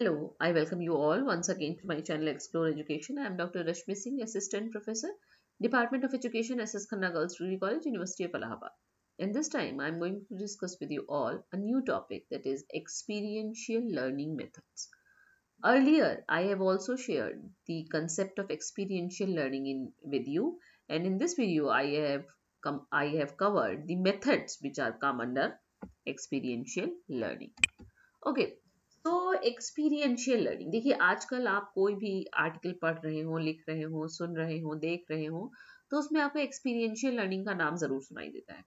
Hello, I welcome you all once again to my channel Explore Education. I am Dr. Rashmi Singh, Assistant Professor, Department of Education, SS Khanna Girls Degree College, University of Allahabad. And this time, I am going to discuss with you all a new topic that is experiential learning methods. Earlier, I have also shared the concept of experiential learning in, with you. And in this video, I have, come, I have covered the methods which are come under experiential learning. Okay, तो experiential learning देखिए आजकल आप कोई भी article पढ़ रहे हो लिख रहे हो सुन रहे हो देख रहे हो तो उसमें आपको एक्सपीरियंशियल लर्निंग का नाम ज़रूर सुनाई देता है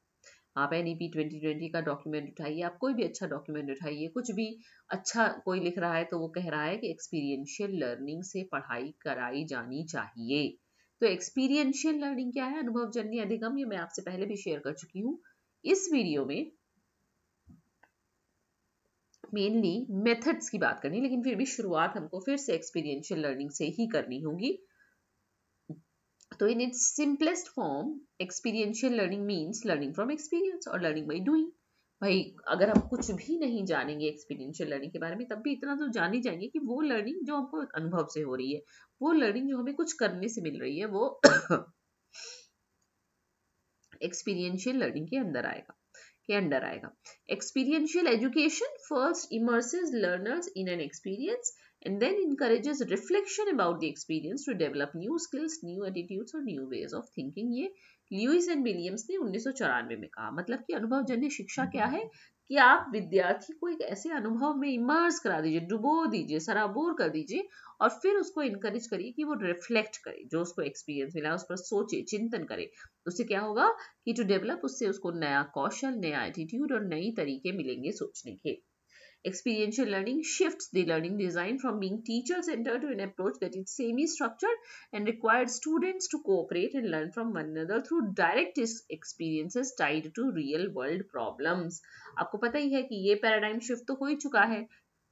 आप N E P twenty twenty का डॉक्यूमेंट उठाइए आप कोई भी अच्छा डॉक्यूमेंट उठाइए कुछ भी अच्छा कोई लिख रहा है तो वो कह रहा है कि एक्सपीरियंशियल लर्निंग से पढ़ाई कराई जानी चाहिए तो एक्सपीरियंशियल लर्निंग क्या है अनुभवजन्य अधिगम ये मैं आपसे पहले भी शेयर कर चुकी हूँ इस वीडियो में मेनली मेथड्स की बात करनी लेकिन फिर भी शुरुआत हमको फिर से एक्सपीरियंशियल लर्निंग से ही करनी होगी तो in its simplest form experiential learning means learning from experience और लर्निंग बाई डूइंग भाई अगर हम कुछ भी नहीं जानेंगे एक्सपीरियंशियल लर्निंग के बारे में तब भी इतना तो जान ही जाएंगे कि वो लर्निंग जो हमको अनुभव से हो रही है वो लर्निंग जो हमें कुछ करने से मिल रही है वो एक्सपीरियंशियल लर्निंग के अंदर आएगा के अंडर आएगा experiential education first immerses learners in an experience and then encourages reflection about the experience to develop new skills new attitudes और न्यू वेज ऑफ थिंकिंग ये ल्यूइस एंड विलियम्स ने उन्नीस में कहा मतलब कि अनुभवजन्य शिक्षा क्या हम्म। है कि आप विद्यार्थी को एक ऐसे अनुभव में इमर्स करा दीजिए डुबो दीजिए सराबोर कर दीजिए और फिर उसको इनकरेज करिए कि वो रिफ्लेक्ट करे जो उसको एक्सपीरियंस मिला उस पर सोचे चिंतन करे उससे क्या होगा कि टू डेवलप उससे उसको नया कौशल नया एटीट्यूड और नई तरीके मिलेंगे सोचने के Experiential learning shifts the learning design from being teacher-centered to an approach that is semi-structured and requires students to cooperate and learn from one another through direct experiences tied to real-world problems. aapko pata hi hai ki ye paradigm shift to ho hi chuka hai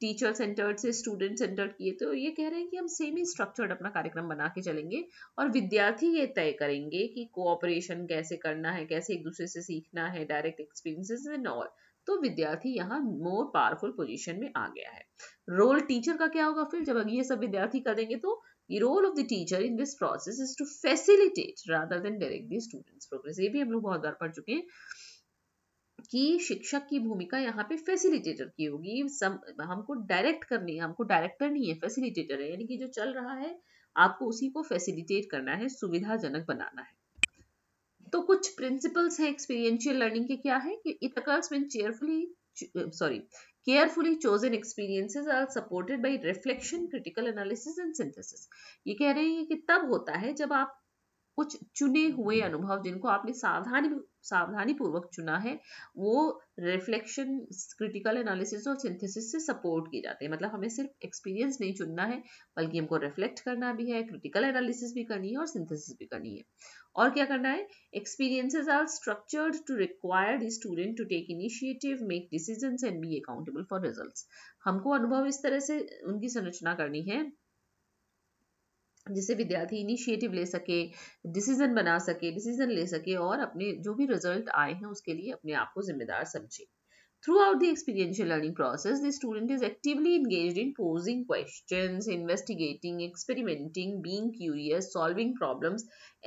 teacher centred से student centred किए तो ये कह रहे हैं कि हम semi structured अपना कार्यक्रम बना के चलेंगे और विद्यार्थी ये तय करेंगे कि कोऑपरेशन कैसे करना है कैसे एक दूसरे से सीखना है डायरेक्ट एक्सपीरियंसेस एंड ऑल तो विद्यार्थी यहाँ मोर पावरफुल पोजिशन में आ गया है रोल टीचर का क्या होगा फिर जब ये सब विद्यार्थी करेंगे तो role of the teacher in this process is to facilitate rather than direct the students progress ये भी हम लोग बहुत बार पढ़ चुके हैं कि शिक्षक की भूमिका यहाँ पे फैसिलिटेटर की होगी सम हमको डायरेक्ट करनी है हमको डायरेक्टर नहीं है फैसिलिटेटर है यानी कि जो चल रहा है आपको उसी को फैसिलिटेट करना है सुविधाजनक बनाना है तो कुछ प्रिंसिपल्स हैं एक्सपीरियंशियल लर्निंग के क्या है कि it occurs when chairfully sorry carefully chosen experiences are supported by reflection critical analysis and synthesis ये कह रहे हैं कि तब होता है जब आप कुछ चुने हुए अनुभव जिनको आपने सावधानी सावधानी पूर्वक चुना है वो रिफ्लेक्शन क्रिटिकल एनालिसिस और सिंथेसिस से सपोर्ट किए जाते हैं मतलब हमें सिर्फ एक्सपीरियंस नहीं चुनना है बल्कि हमको रिफ्लेक्ट करना भी है क्रिटिकल एनालिसिस भी करनी है और सिंथेसिस भी करनी है और क्या करना है experiences are structured to required student to take initiative make decision and be accountable for result हमको अनुभव इस तरह से उनकी संरचना करनी है जिससे विद्यार्थी इनिशिएटिव ले सके डिसीजन बना सके डिसीजन ले सके और अपने जो भी रिजल्ट आए हैं उसके लिए अपने आप को जिम्मेदार समझे throughout the experiential learning process the student is actively engage in posing question investigating experimenting being curious solving problem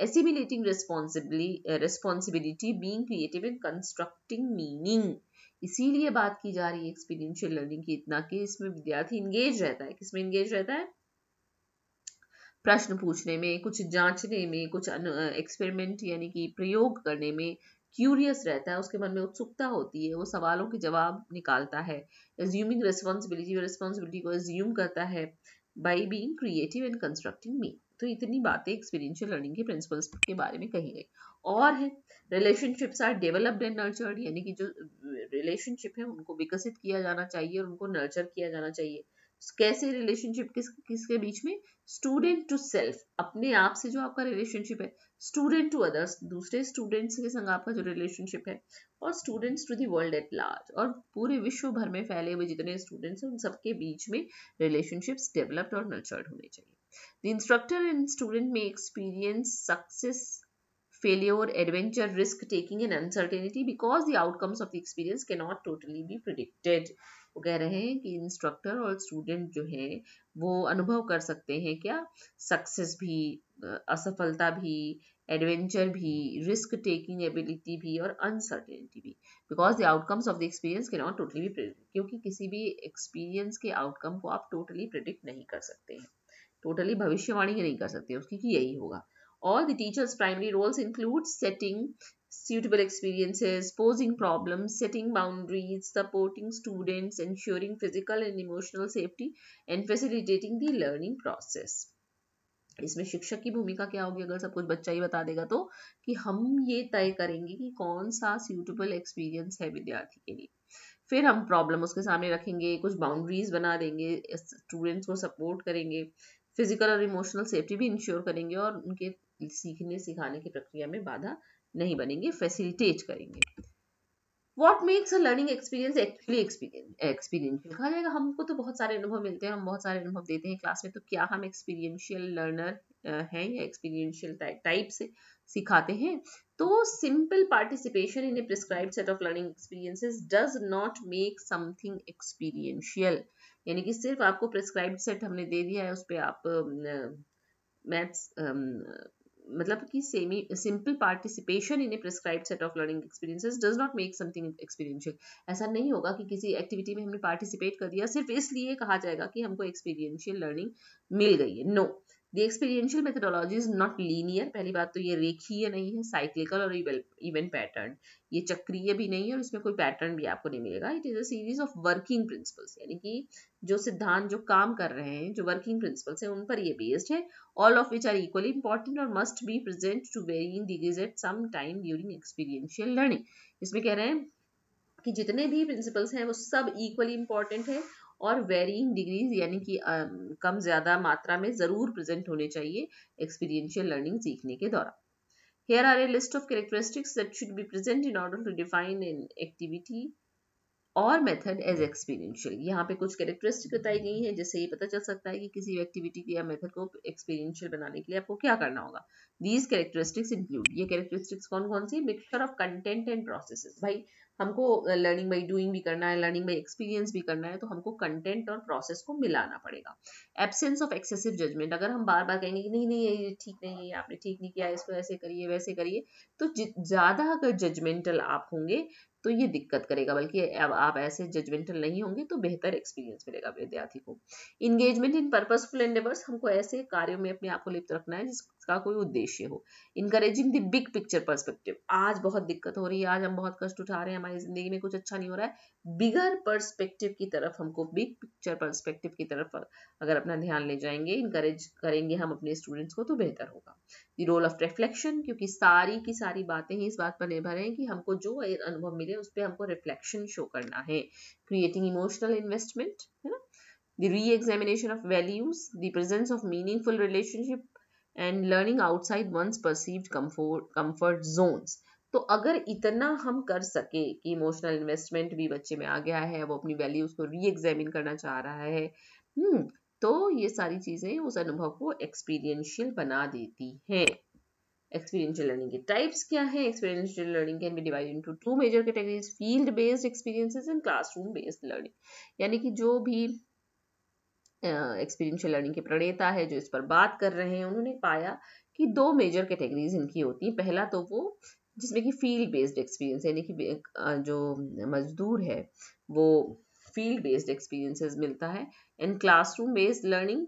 assimilating responsibility being creative in constructing meaning इसीलिए बात की जा रही है एक्सपीरियंशियल लर्निंग की इतना कि इसमें विद्यार्थी इंगेज रहता है किसमें इंगेज रहता है प्रश्न पूछने में कुछ जांचने में कुछ एक्सपेरिमेंट यानी कि प्रयोग करने में क्यूरियस रहता है उसके मन में उत्सुकता होती है वो सवालों के जवाब निकालता है एज्यूमिंग रिस्पॉन्सिबिलिटी रिस्पॉन्सिबिलिटी को एज्यूम करता है by being creative and constructing me तो इतनी बातें एक्सपीरियंशियल लर्निंग के प्रिंसिपल्स के बारे में कही गई और है relationships are developed and nurtured यानी कि जो रिलेशनशिप है उनको विकसित किया जाना चाहिए और उनको नर्चर किया जाना चाहिए कैसे रिलेशनशिप किस किसके बीच में स्टूडेंट टू सेल्फ अपने आप से जो आपका रिलेशनशिप है स्टूडेंट टू अदर्स दूसरे स्टूडेंट्स के संग आपका जो रिलेशनशिप है और students to the world at large और पूरे विश्व भर में फैले हुए जितने स्टूडेंट्स हैं उन सबके बीच में रिलेशनशिप्स डेवलप्ड और नर्चर्ड होने चाहिए the instructor and student may experience success adventure risk taking and uncertainty because the outcomes of the experience can not totally be predicted वो कह रहे हैं कि इंस्ट्रक्टर और स्टूडेंट जो है वो अनुभव कर सकते हैं क्या सक्सेस भी असफलता भी एडवेंचर भी रिस्क टेकिंग एबिलिटी भी और अनसर्टेनिटी भी because the outcomes of the experience can not totally भी क्योंकि किसी भी एक्सपीरियंस के आउटकम को आप टोटली प्रिडिक्ट नहीं कर सकते हैं टोटली भविष्यवाणी नहीं कर सकते उसकी कि यही होगा all the teachers primary roles include setting suitable experiences, posing problems, setting boundaries, supporting students, ensuring physical and emotional safety, and facilitating the learning process. इसमें शिक्षक की भूमिका क्या होगी अगर सब कुछ बच्चा ही बता देगा तो कि हम ये तय करेंगे कि कौन सा सूटेबल एक्सपीरियंस है विद्यार्थी के लिए फिर हम प्रॉब्लम उसके सामने रखेंगे कुछ बाउंड्रीज बना देंगे स्टूडेंट्स को सपोर्ट करेंगे फिजिकल और इमोशनल सेफ्टी भी इंश्योर करेंगे और उनके सीखने सिखाने की प्रक्रिया में बाधा नहीं बनेंगे फैसिलिटेट करेंगे what makes a learning experience actually experiential कहा जाएगा हमको तो बहुत सारे अनुभव मिलते हैं हम बहुत सारे अनुभव देते हैं क्लास में तो क्या हम एक्सपीरियंशियल लर्नर हैं या एक्सपीरियंशियल टाइप से सिखाते हैं तो simple participation in a prescribe set of learning experiences does not make something experiential यानी कि सिर्फ आपको प्रिस्क्राइब सेट हमने दे दिया है उस पर आप मैथ्स uh, मतलब कि semi simple participation in a prescribe set of learning experiences does not make something experiential ऐसा नहीं होगा कि किसी एक्टिविटी में हमने पार्टिसिपेट कर दिया सिर्फ इसलिए कहा जाएगा कि हमको एक्सपीरियंशियल लर्निंग मिल गई है no no. The experiential methodology is not linear पहली बात तो ये रेखीय नहीं है साइक्लिकल और इवेंट पैटर्न ये चक्रीय भी नहीं है और इसमें कोई पैटर्न भी आपको नहीं मिलेगा it is a series of working principles यानी कि जो सिद्धांत जो काम कर रहे हैं जो वर्किंग प्रिंसिपल्स हैं उन पर ये बेस्ड है all of which are equally important और must be present to varying degrees at some time during experiential learning इसमें कह रहे हैं कि जितने भी प्रिंसिपल्स हैं वो सब इक्वली इंपॉर्टेंट है और वेरिंग डिग्रीज यानी कि कम ज़्यादा मात्रा में ज़रूर प्रेजेंट होने चाहिए एक्सपीरियंशियल लर्निंग सीखने के दौरान here are a list of characteristics that should be present in order to define an activity और मेथड एज एक्सपीरियंशियल यहाँ पे कुछ कैरेक्टरिस्टिक बताई गई हैं जिससे ये पता चल सकता है कि किसी एक्टिविटी या मेथड को एक्सपीरियंशियल बनाने के लिए आपको क्या करना होगा दीज कैरेक्टरिस्टिक्स इंक्लूड ये कैरेक्टरिस्टिक्स कौन कौन सी mixture of content and processes भाई हमको लर्निंग बाई डूइंग भी करना है लर्निंग बाई एक्सपीरियंस भी करना है तो हमको कंटेंट और प्रोसेस को मिलाना पड़ेगा एब्सेंस ऑफ एक्सेसिव जजमेंट अगर हम बार बार कहेंगे कि नहीं नहीं ये ठीक नहीं है आपने ठीक नहीं किया इसको ऐसे करिए वैसे करिए तो ज़्यादा अगर जजमेंटल आप होंगे तो ये दिक्कत करेगा बल्कि अब आप ऐसे जजमेंटल नहीं होंगे तो बेहतर एक्सपीरियंस मिलेगा विद्यार्थी को इंगेजमेंट इन पर्पजफुल एंडेवर्स हमको ऐसे कार्यों में अपने आप को लिप्त रखना है जिस का कोई उद्देश्य हो encouraging the big picture perspective आज बहुत दिक्कत हो रही है आज हम बहुत कष्ट उठा रहे हैं हमारी जिंदगी में कुछ अच्छा नहीं हो रहा है बिगर परस्पेक्टिव की तरफ हमको बिग पिक्चर परस्पेक्टिव की तरफ अगर अपना ध्यान ले जाएंगे इनकरेज करेंगे हम अपने स्टूडेंट्स को तो बेहतर होगा द रोल ऑफ रिफ्लेक्शन क्योंकि सारी की सारी बातें ही इस बात पर निर्भर हैं कि हमको जो अनुभव मिले उस पर हमको रिफ्लेक्शन शो करना है क्रिएटिंग इमोशनल इन्वेस्टमेंट है ना the re-examination of values the presence of meaningful relationship and learning outside once perceived comfort comfort zones तो अगर इतना हम कर सके कि इमोशनल इन्वेस्टमेंट भी बच्चे में आ गया है वो अपनी वैल्यूज़ को री एग्जामिन करना चाह रहा है हम्म, तो ये सारी चीज़ें उस अनुभव को एक्सपीरियंशियल बना देती हैं एक्सपीरियंशियल लर्निंग के टाइप्स क्या है experiential learning can be divide into two major categories field based experiences and classroom based learning यानी कि जो भी एक्सपीरियंशियल लर्निंग के प्रणेता है जो इस पर बात कर रहे हैं उन्होंने पाया कि दो मेजर कैटेगरीज इनकी होती हैं पहला तो वो जिसमें कि फील्ड बेस्ड एक्सपीरियंस यानी कि जो मजदूर है वो फील्ड बेस्ड एक्सपीरियंसेस मिलता है एंड क्लासरूम बेस्ड लर्निंग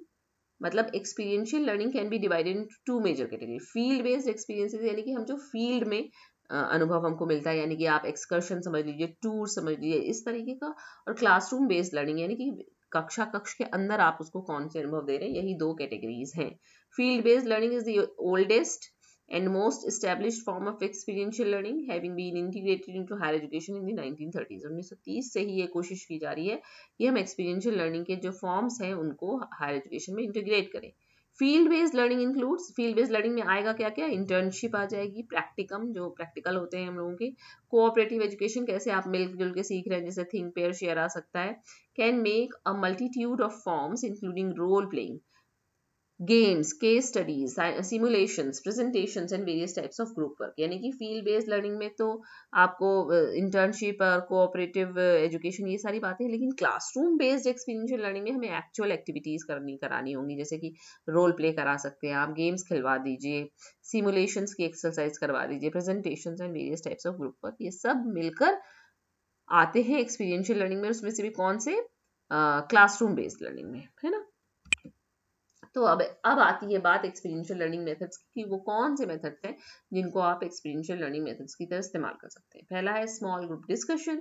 मतलब experiential learning can be divided in two major category field based experiences यानी कि हम जो फील्ड में अनुभव हमको मिलता है यानी कि आप एक्सकर्शन समझ लीजिए टूर समझ लीजिए इस तरीके का और क्लासरूम बेस्ड लर्निंग यानी कि कक्षा कक्ष के अंदर आप उसको कौन से अनुभव दे रहे हैं यही दो कैटेगरीज हैं field based learning is the and most establish form of experiential learning having been integrated into higher education in the 1930s उन्नीस सौ तीस से ही ये कोशिश की जा रही है कि हम एक्सपीरियंशियल लर्निंग के जो फॉर्म्स हैं उनको हायर एजुकेशन में इंटीग्रेट करें field based learning includes field based learning में आएगा क्या क्या इंटर्नशिप आ जाएगी प्रैक्टिकम जो प्रैक्टिकल होते हैं हम लोगों के कोऑपरेटिव एजुकेशन कैसे आप मिलजुल के सीख रहे हैं जैसे थिंक पेयर शेयर आ सकता है can make a multitude of forms including role playing games case studies simulations presentations and various types of group work यानी कि फील्ड बेस्ड लर्निंग में तो आपको इंटर्नशिप और कोऑपरेटिव एजुकेशन ये सारी बातें हैं लेकिन क्लासरूम बेस्ड एक्सपीरियंशियल लर्निंग में हमें एक्चुअल एक्टिविटीज़ करनी करानी होंगी जैसे कि रोल प्ले करा सकते हैं आप गेम्स खिलवा दीजिए सिमुलेशन की एक्सरसाइज करवा दीजिए presentation and various types of group work ये सब मिलकर आते हैं एक्सपीरियंशियल लर्निंग में उसमें से भी कौन से क्लासरूम बेस्ड लर्निंग में है ना तो अब अब आती है बात एक्सपीरियंशियल लर्निंग मेथड्स की वो कौन से मेथड्स हैं जिनको आप एक्सपीरियंशियल लर्निंग मेथड्स की तरह इस्तेमाल कर सकते हैं पहला है small group discussion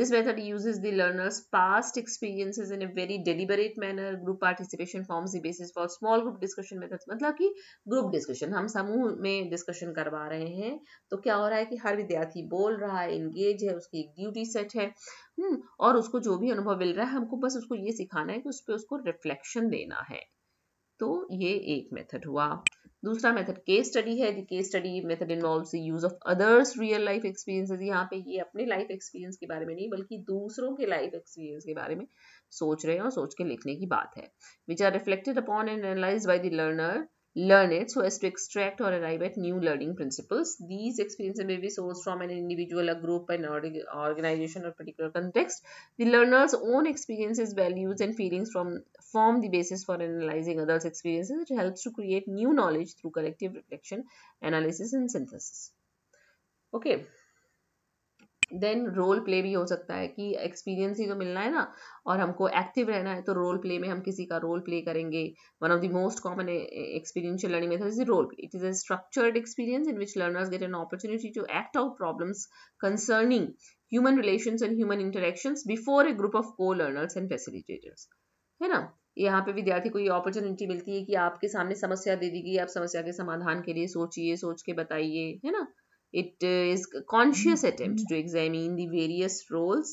this method uses the learners past experiences in a very deliberate manner group participation forms the basis for small group discussion method मतलब कि ग्रुप डिस्कशन हम समूह में डिस्कशन करवा रहे हैं तो क्या हो रहा है कि हर विद्यार्थी बोल रहा है इंगेज है उसकी एक ड्यूटी सेट है हम्म, और उसको जो भी अनुभव मिल रहा है हमको बस उसको ये सिखाना है कि उस पर उसको रिफ्लेक्शन देना है तो ये एक मेथड हुआ दूसरा मेथड केस स्टडी है case study method involves the use of others real life experiences यहाँ पे ये अपने लाइफ एक्सपीरियंस के बारे में नहीं बल्कि दूसरों के लाइफ एक्सपीरियंस के बारे में सोच रहे हैं और सोच के लिखने की बात है which are reflected upon and analyse by the learner learn it so as to extract or arrive at new learning principles. These experiences may be sourced from an individual, a group, an organization or particular context. The learner's own experiences, values and feelings from form the basis for analyzing others' experiences. It helps to create new knowledge through collective reflection, analysis and synthesis. Okay. Then role play भी हो सकता है कि experience ही तो मिलना है ना और हमको एक्टिव रहना है तो रोल प्ले में हम किसी का रोल प्ले करेंगे one of the most common experiential learning method is role play it is a structured experience in which learners get an opportunity to act out problems concerning human relations and human interactions before a group of co-learners and facilitators. है ना यहाँ पे विद्यार्थी को ये opportunity मिलती है कि आपके सामने समस्या दे दी गई आप समस्या के समाधान के लिए सोचिए सोच के बताइए है ना it is conscious attempt to examine the various roles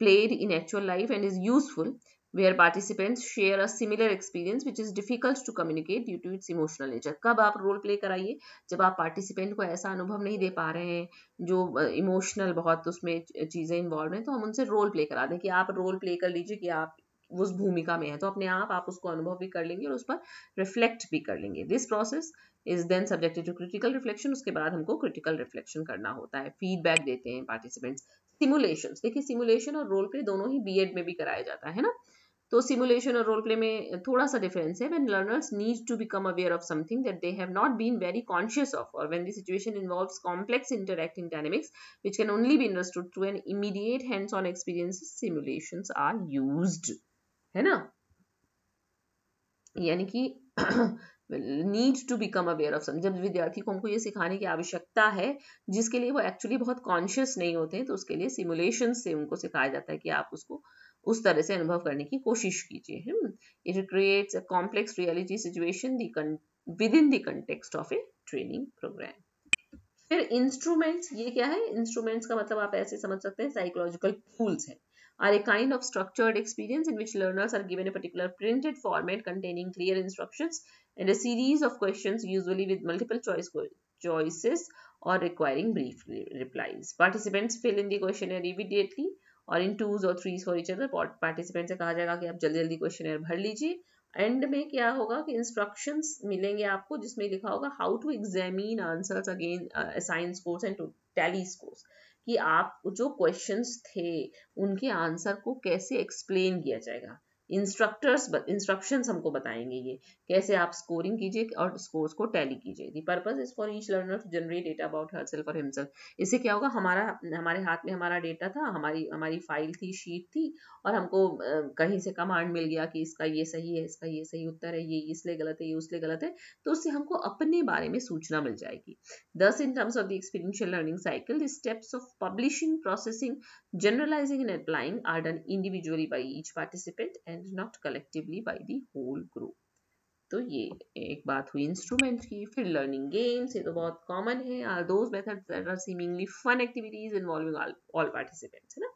played in actual life and is useful way participants share a similar experience which is difficult to communicate due to its emotional nature कब आप role play कराइए जब आप participant को ऐसा अनुभव नहीं दे पा रहे हैं जो इमोशनल बहुत उसमें चीज़ें इन्वॉल्व हैं तो हम उनसे रोल प्ले करा दें कि आप रोल प्ले कर लीजिए कि आप उस भूमिका में है तो अपने आप आप उसको अनुभव भी कर लेंगे और उस पर रिफ्लेक्ट भी कर लेंगे this process is then subjected to critical reflection उसके बाद हमको क्रिटिकल रिफ्लेक्शन करना होता है फीडबैक देते हैं पार्टिसिपेंट्स सिमुलेशन देखिए सिमुलेशन और रोल प्ले दोनों ही बी में भी कराया जाता है ना तो सिमुलेशन और रोल प्ले में थोड़ा सा डिफरेंस है when learners need to become aware of something that they have not been very conscious of और when the situation involves complex interacting dynamics which can only be understood through an immediate hands on experience simulations are used है ना यानी कि need to become aware of some जब विद्यार्थी को हमको ये सिखाने की आवश्यकता है जिसके लिए वो एक्चुअली बहुत कॉन्शियस नहीं होते हैं तो उसके लिए सिमुलेशन से उनको सिखाया जाता है कि आप उसको उस तरह से अनुभव करने की कोशिश कीजिए it creates a complex reality situation within the context of a training programme फिर इंस्ट्रूमेंट्स ये क्या है इंस्ट्रूमेंट्स का मतलब आप ऐसे समझ सकते हैं साइकोलॉजिकल टूल्स है are a kind of structured experience in which learners are given a particular printed format containing clear instructions and a series of questions usually with multiple choice choices or requiring brief replies. Participants fill in the questionnaire immediately और in twos और threes for each other participant से कहा जाएगा कि आप जल्दी जल्दी question भर लीजिए एंड में क्या होगा कि इंस्ट्रक्शंस मिलेंगे आपको जिसमें लिखा होगा how to examine answers again science course and to tally scores कि आप जो क्वेश्चंस थे उनके आंसर को कैसे एक्सप्लेन किया जाएगा इंस्ट्रक्टर्स इंस्ट्रक्शन हमको बताएंगे ये कैसे आप स्कोरिंग कीजिए और स्कोर्स को टैली कीजिए the purpose is for each learner to generate data about herself और हिमसेल्फ इससे क्या होगा हमारा हमारे हाथ में हमारा डेटा था हमारी हमारी फाइल थी शीट थी और हमको कहीं से कमांड मिल गया कि इसका ये सही है इसका ये सही उत्तर है ये इसलिए गलत है ये उसलिए गलत है तो उससे हमको अपने बारे में सूचना मिल जाएगी thus in terms of the experiential learning cycle the steps of publishing processing generalising and applying are done individually by each participant and and not collectively by the whole group तो ये एक बात हुई इंस्ट्रूमेंट की फिर learning games ये तो बहुत कॉमन है are those methods that are seemingly fun activities involving all all participants है ना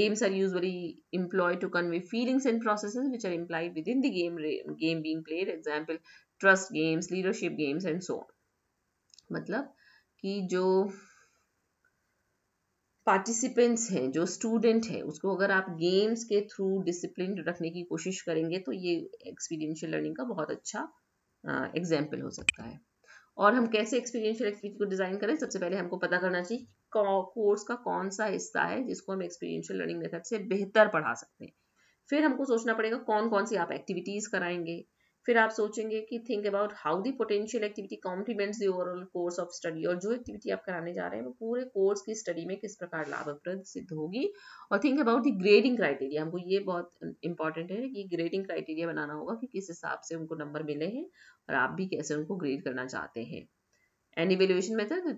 games are usually employ to convey feelings and processes which are employed within the game game being played example trust games leadership games and so on मतलब कि जो participants हैं जो student हैं उसको अगर आप गेम्स के थ्रू डिसिप्लिन रखने की कोशिश करेंगे तो ये एक्सपीरियंशियल लर्निंग का बहुत अच्छा एग्जाम्पल हो सकता है और हम कैसे एक्सपीरियंशियल एक्टिविटी को डिज़ाइन करें सबसे पहले हमको पता करना चाहिए कोर्स का कौन सा हिस्सा है जिसको हम एक्सपीरियंशियल लर्निंग मेथड से बेहतर पढ़ा सकते हैं फिर हमको सोचना पड़ेगा कौन कौन सी आप एक्टिविटीज़ कराएंगे फिर आप सोचेंगे कि think about how the potential activity complements the overall course of study और जो एक्टिविटी आप कराने जा रहे हैं वो पूरे कोर्स की स्टडी में किस प्रकार लाभप्रद सिद्ध होगी और think about the grading criteria हमको ये बहुत इंपॉर्टेंट है कि ग्रेडिंग क्राइटेरिया बनाना होगा कि किस हिसाब से उनको नंबर मिले हैं और आप भी कैसे उनको ग्रेड करना चाहते हैं and evaluation method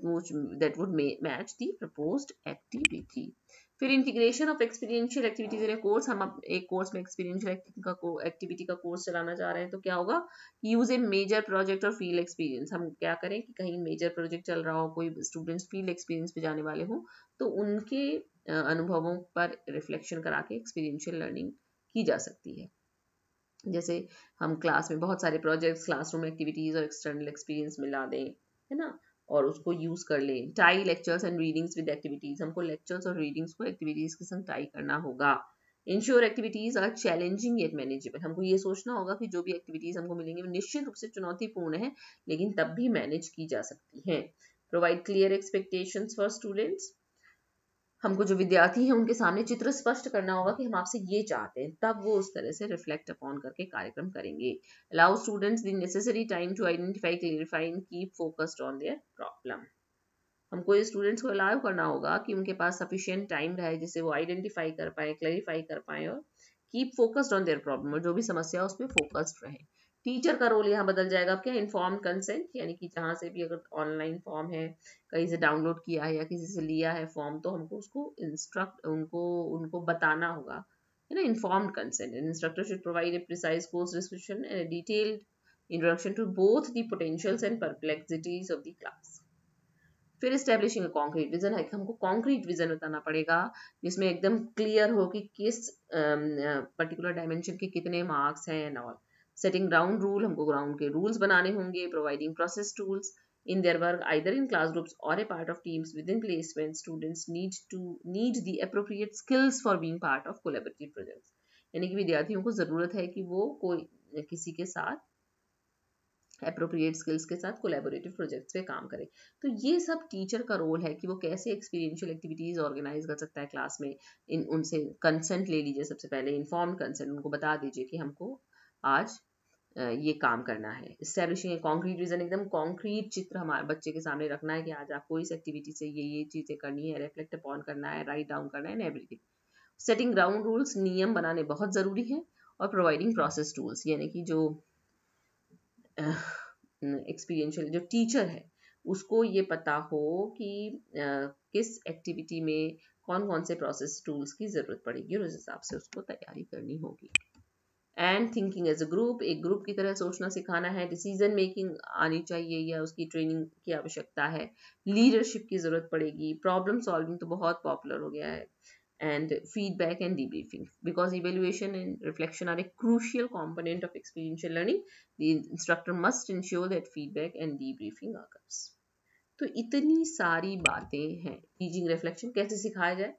that would match the match activity फिर integration of experiential activities in a course हम एक कोर्स में एक्सपीरियंशियल एक्टिविटी का कोर्स चलाना चाह रहे हैं तो क्या होगा यूज ए मेजर प्रोजेक्ट और फील्ड एक्सपीरियंस हम क्या करें कि कहीं मेजर प्रोजेक्ट चल रहा हो कोई स्टूडेंट्स फील्ड एक्सपीरियंस पे जाने वाले हों तो उनके अनुभवों पर रिफ्लेक्शन करा के एक्सपीरियंशियल लर्निंग की जा सकती है जैसे हम क्लास में बहुत सारे प्रोजेक्ट्स क्लासरूम एक्टिविटीज़ और एक्सटर्नल एक्सपीरियंस मिला दें है ना और उसको यूज़ कर ले tie lectures and readings with activities हमको लेक्चर्स और रीडिंग्स को एक्टिविटीज़ के संग टाई करना होगा ensure activities are challenging yet manageable हमको ये सोचना होगा कि जो भी एक्टिविटीज़ हमको मिलेंगे वो निश्चित रूप से चुनौतीपूर्ण है लेकिन तब भी मैनेज की जा सकती है provide clear expectations for students हमको जो विद्यार्थी हैं उनके सामने चित्र स्पष्ट करना होगा कि हम आपसे ये चाहते हैं तब वो उस तरह से रिफ्लेक्ट अपॉन करके कार्यक्रम करेंगे allow students the necessary time to identify clarify and keep focused on their problem हमको ये स्टूडेंट्स को अलाउ करना होगा कि उनके पास सफिशियंट टाइम रहे जिससे वो आइडेंटिफाई कर पाए क्लैरिफाई कर पाए और keep focused on their problem और जो भी समस्या है उस पर फोकस्ड रहे टीचर का रोल यहाँ बदल जाएगा आपके क्या इन्फॉर्म कंसेंट यानी कि जहाँ से भी अगर ऑनलाइन फॉर्म है कहीं से डाउनलोड किया है या किसी से लिया है फॉर्म तो हमको उसको इंस्ट्रक्ट उनको उनको बताना होगा है ना informed consent instructor should provide a precise course description and detailed introduction to both the potentials and perplexities of the class फिर इस्टेब्लिशिंग कॉन्क्रीट विजन है कि हमको कॉन्क्रीट विजन बताना पड़ेगा जिसमें एकदम क्लियर हो कि किस पर्टिकुलर डायमेंशन के कितने मार्क्स हैं and all setting ground rule हमको ग्राउंड के रूल्स बनाने होंगे providing process tools in their work either in class groups और a part of teams within placement students need to need the appropriate skills for being part of collaborative project यानी कि विद्यार्थियों को जरूरत है कि वो कोई किसी के साथ अप्रोप्रिएट स्किल्स के साथ कोलेबोरेटिव प्रोजेक्ट्स पे काम करें तो ये सब टीचर का रोल है कि वो कैसे एक्सपीरियंशियल एक्टिविटीज ऑर्गेनाइज कर सकता है क्लास में इन उनसे कंसेंट ले लीजिए सबसे पहले इन्फॉर्म कंसेंट उनको बता दीजिए कि हमको आज ये काम करना है स्टैब्लिशिंग कॉन्क्रीट रीज़न एकदम कॉन्क्रीट चित्र हमारे बच्चे के सामने रखना है कि आज आपको इस एक्टिविटी से ये ये चीज़ें करनी है रिफ्लेक्ट अपॉन करना है राइट डाउन करना है एवरीथिंग सेटिंग ग्राउंड रूल्स नियम बनाने बहुत ज़रूरी है और प्रोवाइडिंग प्रोसेस टूल्स यानी कि जो एक्सपीरियंशियल जो टीचर है उसको ये पता हो कि किस एक्टिविटी में कौन कौन से प्रोसेस टूल्स की ज़रूरत पड़ेगी और उस हिसाब से उसको तैयारी करनी होगी and thinking as a group एक ग्रुप की तरह सोचना सिखाना है डिसीजन मेकिंग आनी चाहिए या उसकी ट्रेनिंग की आवश्यकता है लीडरशिप की जरूरत पड़ेगी प्रॉब्लम सॉल्विंग तो बहुत पॉपुलर हो गया है and feedback and debriefing because evaluation and reflection are a crucial component of experiential learning the instructor must ensure that feedback and debriefing occurs तो इतनी सारी बातें हैं टीचिंग रिफ्लेक्शन कैसे सिखाया जाए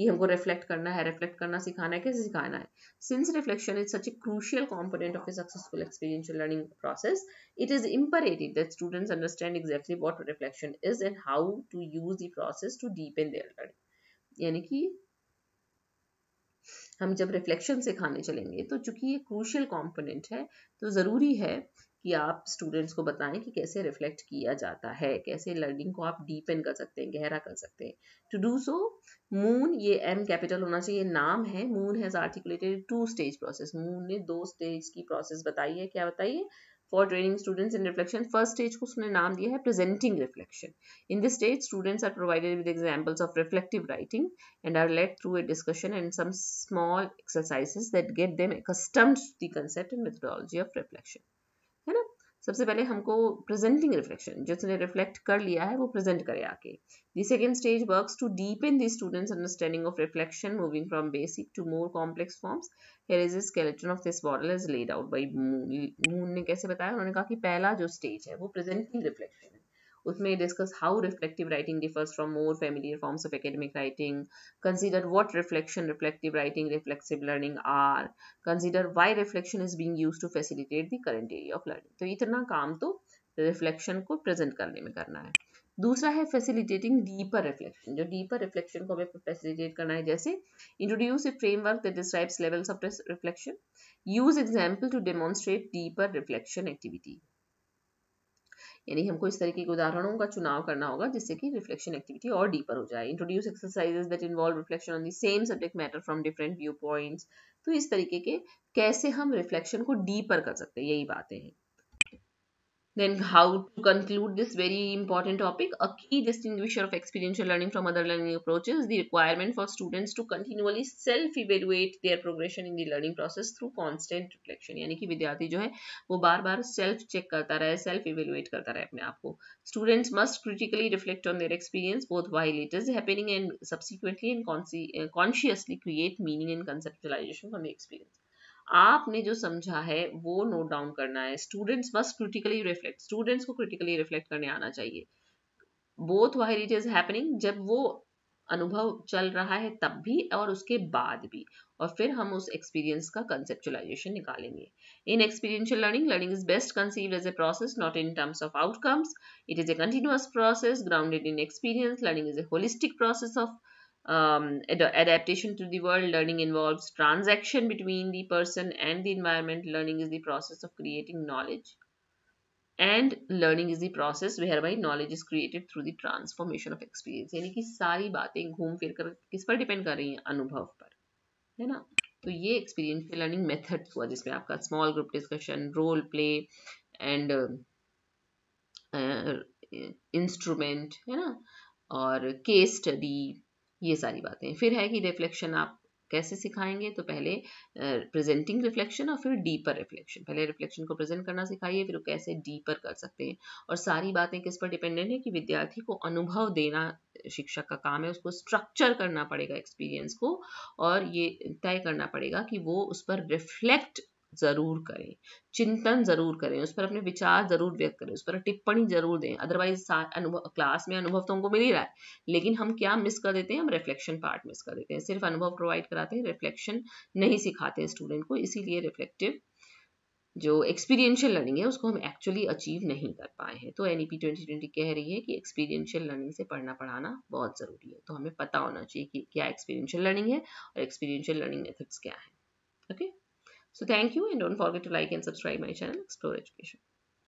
कि हमको रिफ्लेक्ट करना है रिफ्लेक्ट करना सिखाना है कैसे सिखाना है since reflection is such a crucial component of a successful experiential learning process it is imperative that students understand exactly what reflection is and how to use the process to deepen their learning यानी कि हम जब reflection सिखाने चलेंगे तो चूंकि ये crucial component है तो ज़रूरी है कि आप स्टूडेंट्स को बताएं कि कैसे रिफ्लेक्ट किया जाता है कैसे लर्निंग को आप डीपन कर सकते हैं गहरा कर सकते हैं टू डू सो मून ये एम कैपिटल होना चाहिए नाम है Moon has articulated two stage process Moon ने दो स्टेज की प्रोसेस बताई है क्या बताइए for training students in reflection first stage को उसने नाम दिया है presenting reflection in this stage students are provided with examples of reflective writing and are led through a discussion and some small exercises that get them accustomed to the concept and methodology of reflection सबसे पहले हमको presenting reflection जिसने reflect कर लिया है वो present करे आके the second stage work to deepen the students understanding of reflection moving from basic to more complex forms here is skeleton of this model is laid out by Moon ने कैसे बताया उन्होंने कहा कि पहला जो स्टेज है वो प्रेजेंटिंग रिफ्लेक्शन उसमें discuss how reflective writing differs from more familiar forms of academic writing consider what reflection reflective writing reflexive learning are consider why reflection is being used to facilitate the current area of learning तो इतना काम तो reflection को present करने में करना है दूसरा है फैसिलिटेटिंग डीपर रिफ्लेक्शन जो डीपर रिफ्लेक्शन को हमें फैसिलिटेट करना है जैसे introduce a framework that describes levels of reflection use example to demonstrate deeper reflection activity यानी हमको इस तरीके के उदाहरणों का चुनाव करना होगा जिससे कि रिफ्लेक्शन एक्टिविटी और डीपर हो जाए introduce exercises that involve reflection on the same subject matter from different viewpoints तो इस तरीके के कैसे हम रिफ्लेक्शन को डीपर कर सकते हैं यही बातें हैं Then how to conclude this very important topic. A key distinguisher of experiential learning from other learning approaches is the requirement for students to continually self-evaluate their progression in the learning process through constant reflection. यानी कि विद्यार्थी जो है वो बार बार self check करता रहे self evaluate करता रहे अपने आप को Students must critically reflect on their experience, both while it is happening and subsequently and consciously create meaning and and from the experience. आपने जो समझा है वो नोट डाउन करना है students must critically reflect students को क्रिटिकली रिफ्लेक्ट करने आना चाहिए both while it is happening जब वो अनुभव चल रहा है तब भी और उसके बाद भी और फिर हम उस एक्सपीरियंस का कंसेप्चुलाइजेशन निकालेंगे in experiential learning learning is best conceived as a process not in terms of outcomes it is a continuous process grounded in experience learning is a holistic process of um, ad adaptation to the world. Learning involves transaction between the person and the environment. Learning is the process of creating knowledge. And learning is the process whereby knowledge is created through the transformation of experience यानी कि सारी बातें घूम फिर कर किस पर depend कर रही हैं अनुभव पर है ना तो ये एक्सपीरियंशियल लर्निंग मेथड हुआ जिसमें आपका small group discussion role play and instrument है ना और केस स्टडी ये सारी बातें फिर है कि रिफ्लेक्शन आप कैसे सिखाएंगे तो पहले प्रेजेंटिंग रिफ्लेक्शन और फिर डीपर रिफ्लेक्शन पहले रिफ्लेक्शन को प्रेजेंट करना सिखाइए फिर वो कैसे डीपर कर सकते हैं और सारी बातें किस पर डिपेंडेंट है कि विद्यार्थी को अनुभव देना शिक्षक का काम है उसको स्ट्रक्चर करना पड़ेगा एक्सपीरियंस को और ये तय करना पड़ेगा कि वो उस पर रिफ्लेक्ट ज़रूर करें चिंतन ज़रूर करें उस पर अपने विचार ज़रूर व्यक्त करें उस पर टिप्पणी ज़रूर दें अदरवाइज अनुभव क्लास में अनुभव तो हमको मिल ही रहा है लेकिन हम क्या मिस कर देते हैं हम रिफ्लेक्शन पार्ट मिस कर देते हैं सिर्फ अनुभव प्रोवाइड कराते हैं रिफ्लेक्शन नहीं सिखाते हैं स्टूडेंट को इसीलिए रिफ्लेक्टिव जो एक्सपीरियंशियल लर्निंग है उसको हम एक्चुअली अचीव नहीं कर पाए हैं तो एन ई ट्वेंटी ट्वेंटी कह रही है कि एक्सपीरियंशियल लर्निंग से पढ़ना पढ़ाना बहुत ज़रूरी है तो हमें पता होना चाहिए कि क्या एक्सपीरियंशियल लर्निंग है और एक्सपीरियंशियल लर्निंग मेथड्स क्या है okay okay? So thank you and don't forget to like and subscribe my channel Explore Education.